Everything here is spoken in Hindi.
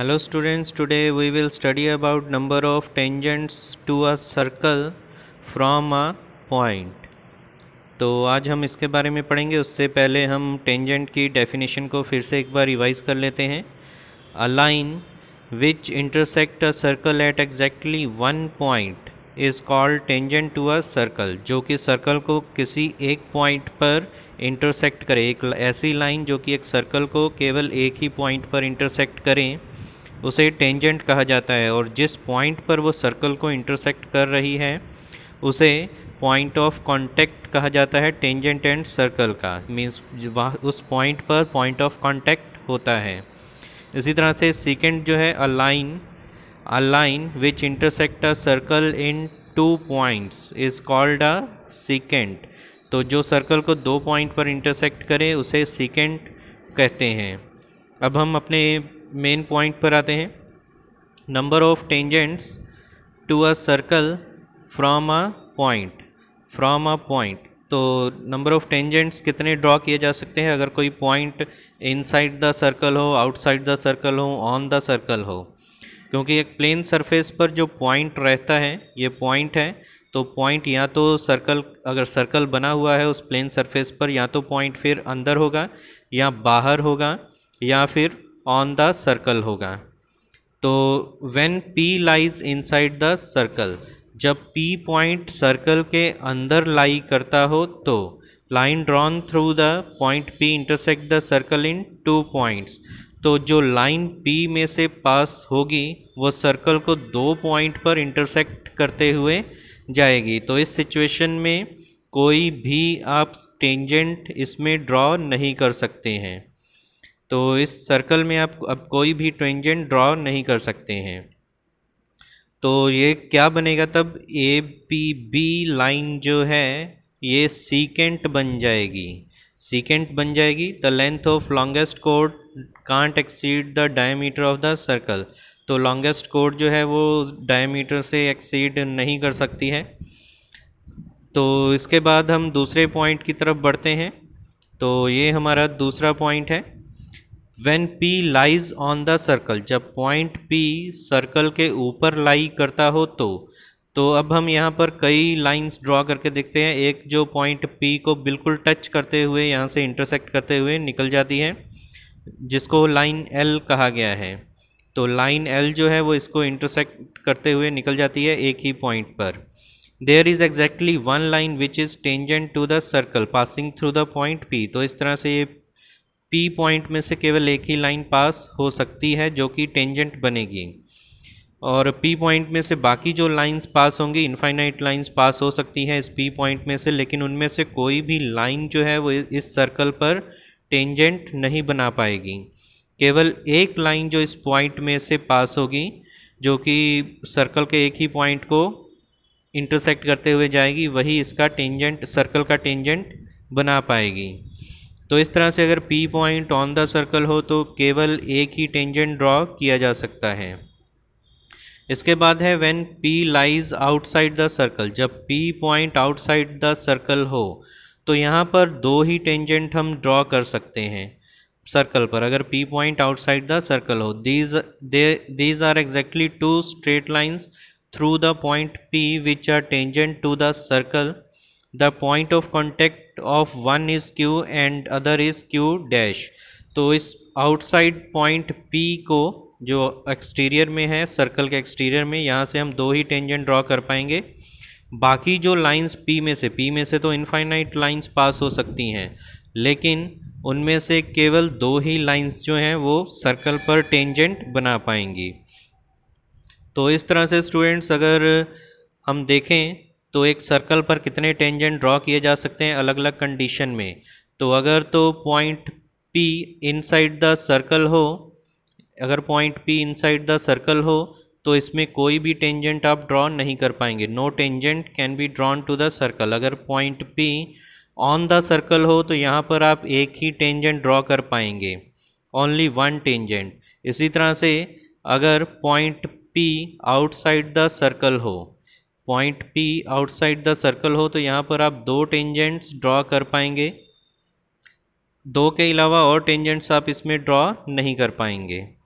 hello students today we will study about number of tangents to a circle from a point तो आज हम इसके बारे में पढ़ेंगे उससे पहले हम टेंजेंट की डेफिनेशन को फिर से एक बार रिवाइज कर लेते हैं a line which intersect a circle at exactly one point is called tangent to a circle जो कि सर्कल को किसी एक पॉइंट पर इंटरसेक्ट करे एक ऐसी लाइन जो कि एक सर्कल को केवल एक ही पॉइंट पर इंटरसेक्ट करें उसे टेंजेंट कहा जाता है और जिस पॉइंट पर वो सर्कल को इंटरसेक्ट कर रही है उसे पॉइंट ऑफ कांटेक्ट कहा जाता है टेंजेंट एंड सर्कल का मींस वहाँ उस पॉइंट पर पॉइंट ऑफ कांटेक्ट होता है इसी तरह से सेकेंड जो है a line a line which intersect a circle in two points is called a secant तो जो सर्कल को दो पॉइंट पर इंटरसेक्ट करे उसे सेकेंड कहते हैं अब हम अपने मेन पॉइंट पर आते हैं number of tangents to a circle from a point from a point तो नंबर ऑफ टेंजेंट्स कितने ड्रॉ किए जा सकते हैं अगर कोई पॉइंट इनसाइड द सर्कल हो आउटसाइड द सर्कल हो ऑन द सर्कल हो क्योंकि एक प्लेन सरफेस पर जो पॉइंट रहता है ये पॉइंट है तो पॉइंट या तो सर्कल अगर सर्कल बना हुआ है उस प्लेन सरफेस पर या तो पॉइंट फिर अंदर होगा या बाहर होगा या फिर ऑन द सर्कल होगा तो when P lies inside the circle जब पी पॉइंट सर्कल के अंदर लाई करता हो तो line drawn through the point P intersect the circle in two points तो जो लाइन पी में से पास होगी वो सर्कल को दो पॉइंट पर इंटरसेक्ट करते हुए जाएगी तो इस सिचुएशन में कोई भी आप टेंजेंट इसमें ड्रॉ नहीं कर सकते हैं तो इस सर्कल में आप अब कोई भी ट्वेंजेंट ड्रॉ नहीं कर सकते हैं तो ये क्या बनेगा तब ए पी बी लाइन जो है ये सीकेंट बन जाएगी सीकेंट बन जाएगी द लेंथ ऑफ लॉन्गेस्ट कोड can't exceed the diameter of the circle तो लॉन्गेस्ट कोड जो है वो डायमीटर से एक्सीड नहीं कर सकती है तो इसके बाद हम दूसरे पॉइंट की तरफ बढ़ते हैं तो ये हमारा दूसरा पॉइंट है when P lies on the circle जब पॉइंट पी सर्कल के ऊपर लाई करता हो तो तो अब हम यहाँ पर कई लाइंस ड्रॉ करके देखते हैं एक जो पॉइंट पी को बिल्कुल टच करते हुए यहाँ से इंटरसेक्ट करते हुए निकल जाती है जिसको लाइन एल कहा गया है तो लाइन एल जो है वो इसको इंटरसेक्ट करते हुए निकल जाती है एक ही पॉइंट पर there is exactly one line which is tangent to the circle passing through the point P तो इस तरह से ये पी पॉइंट में से केवल एक ही लाइन पास हो सकती है जो कि टेंजेंट बनेगी और पी पॉइंट में से बाकी जो लाइंस पास होंगी इनफाइनाइट लाइंस पास हो सकती हैं इस पी पॉइंट में से लेकिन उनमें से कोई भी लाइन जो है वो इस सर्कल पर टेंजेंट नहीं बना पाएगी केवल एक लाइन जो इस पॉइंट में से पास होगी जो कि सर्कल के एक ही पॉइंट को इंटरसेक्ट करते हुए जाएगी वही इसका टेंजेंट सर्कल का टेंजेंट बना पाएगी तो इस तरह से अगर P point on the circle हो तो केवल एक ही टेंजेंट ड्रॉ किया जा सकता है इसके बाद है when P lies outside the circle जब P point outside the circle हो तो यहाँ पर दो ही टेंजेंट हम ड्रॉ कर सकते हैं सर्कल पर अगर P point outside the circle हो these they these are exactly two straight lines through the point P which are tangent to the circle the point of contact of one is Q and other is Q dash तो इस आउटसाइड पॉइंट पी को जो एक्सटीरियर में है सर्कल के एक्सटीरियर में यहाँ से हम दो ही टेंजेंट ड्रॉ कर पाएंगे बाकी जो लाइंस पी में से पी में से तो इनफाइनाइट लाइंस पास हो सकती हैं लेकिन उनमें से केवल दो ही लाइंस जो हैं वो सर्कल पर टेंजेंट बना पाएंगी तो इस तरह से स्टूडेंट्स अगर हम देखें तो एक सर्कल पर कितने टेंजेंट ड्रॉ किए जा सकते हैं अलग अलग कंडीशन में तो अगर तो point P inside the circle हो अगर point P inside the circle हो तो इसमें कोई भी टेंजेंट आप ड्रॉ नहीं कर पाएंगे no tangent can be drawn to the circle अगर point P on the circle हो तो यहाँ पर आप एक ही टेंजेंट ड्रॉ कर पाएंगे ओनली वन टेंजेंट इसी तरह से अगर point P outside the circle हो point P outside the circle हो तो यहाँ पर आप दो टेंजेंट्स ड्रॉ कर पाएंगे दो के अलावा और टेंजेंट्स आप इसमें ड्रॉ नहीं कर पाएंगे